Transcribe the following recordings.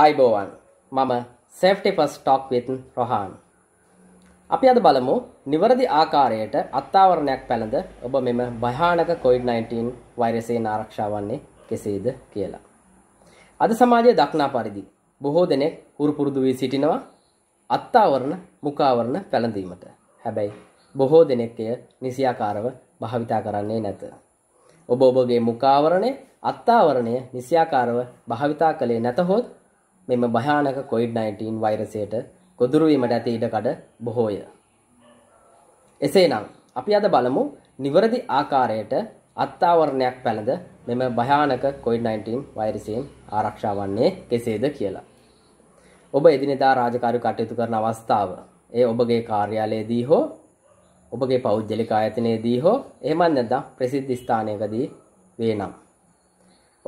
ආයිබෝවන් මම සෙෆ්ටි ෆස් ටොක් විත් රොහාන් අපි අද බලමු නිවරදි ආකාරයට අත්තාවරණයක් පැළඳ ඔබ මෙම භයානක කොයිඩ්-19 වෛරසයෙන් ආරක්ෂා වන්නේ කෙසේද කියලා. අද සමාජයේ දක්නා පරිදි බොහෝ දෙනෙක් හුරු පුරුදු වී සිටිනවා අත්තාවරණ මුඛාවරණ පැළඳීමට. හැබැයි බොහෝ දෙනෙක් එය නිසියාකාරව භාවිතා කරන්නේ නැත. ඔබ ඔබගේ මුඛාවරණය අත්තාවරණය නිසියාකාරව භාවිතා කළේ නැතහොත් මෙම භයානක කොයිඩ්-19 වෛරසයට ගොදුරු වීමට ඇති ඉඩකඩ බොහෝය. එසේනම් අපි අද බලමු නිවැරදි ආකාරයට අත්ආවරණයක් පැළඳ මෙම භයානක කොයිඩ්-19 වෛරසයෙන් ආරක්ෂා වන්නේ කෙසේද කියලා. ඔබ එදිනෙදා රාජකාරී කටයුතු කරන අවස්ථාව ඒ ඔබගේ කාර්යාලයේදී හෝ ඔබගේ පෞද්ගලික ආයතනයේදී හෝ එහෙමත් නැත්නම් ප්‍රසිද්ධ ස්ථානයකදී වේනම්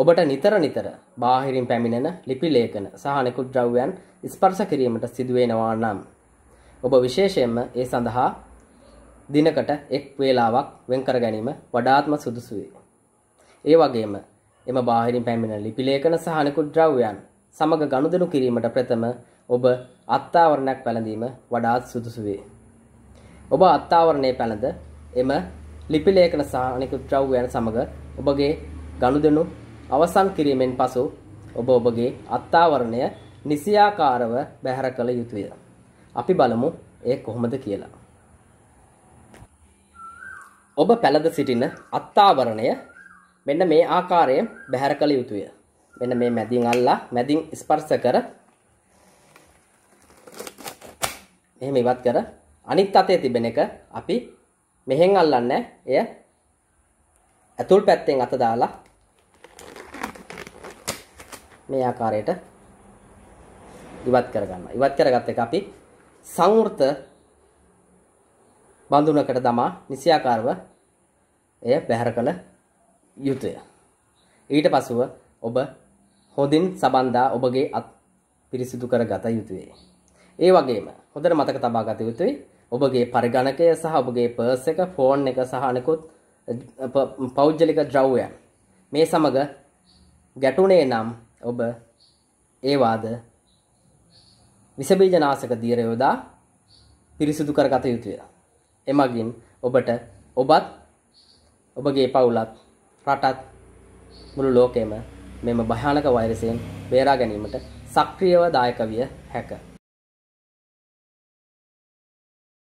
ඔබට නිතර නිතර බාහිරින් පැමිණෙන ලිපි ලේඛන සහ අනෙකුත් ද්‍රව්‍යයන් ස්පර්ශ කිරීමට සිදුවෙනවා නම් ඔබ විශේෂයෙන්ම ඒ සඳහා දිනකට එක් වේලාවක් වෙන් කර ගැනීම වඩාත්ම සුදුසුයි. ඒ වගේම එම බාහිරින් පැමිණෙන ලිපි ලේඛන සහ අනෙකුත් ද්‍රව්‍යයන් සමග ගනුදෙනු කිරීමට ප්‍රථම ඔබ අත්තාවරණයක් පැළඳීම වඩාත් සුදුසුවේ. ඔබ අත්තාවරණය පැළඳ එම ලිපි ලේඛන සහ අනෙකුත් ද්‍රව්‍යයන් සමග ඔබගේ ගනුදෙනු අවසන් කිරීමෙන් පසු ඔබ ඔබගේ අත්තාවරණය නිසියාකාරව බැහැර කළ යුතුය. අපි බලමු ඒ කොහොමද කියලා. ඔබ පැළඳ සිටින අත්තාවරණය මෙන්න මේ ආකාරයෙන් බැහැර කළ යුතුය. මෙන්න මේ මැදින් අල්ලා මැදින් ස්පර්ශ කර මෙහෙම ඉවත් කර අනිත් අතේ තිබෙන එක අපි මෙහෙන් අල්ලන්නේ එය ඇතුල් පැත්තෙන් අත දාලා මේ ආකාරයට ඉවත් කරගන්න. ඉවත් කරගත්ත එක අපි සංවෘත බඳුනකට දමා නිසියාකාරව එය බැහැර කළ යුතුය. ඊට පසුව ඔබ හොඳින් සබන්දා ඔබගේ අත් පිරිසිදු කරගත යුතුය. ඒ වගේම හොඳට මතක තබා ගත යුතුයි ඔබගේ පරිගණකය සහ ඔබගේ පර්ස් එක, ෆෝන් එක සහ අනෙකුත් පෞද්ගලික ද්‍රව්‍යයන් මේ සමග ගැටුණේ නම් ඔබ ඒවාද විසබීජනාසක දියර යොදා පිරිසිදු කරගත යුතුය. එමගින් ඔබට ඔබත් ඔබගේ පවුලත් රටත් මුළු ලෝකෙම මෙම භයානක වෛරසයෙන් බේරා ගැනීමට සක්‍රියව දායක විය හැකිය.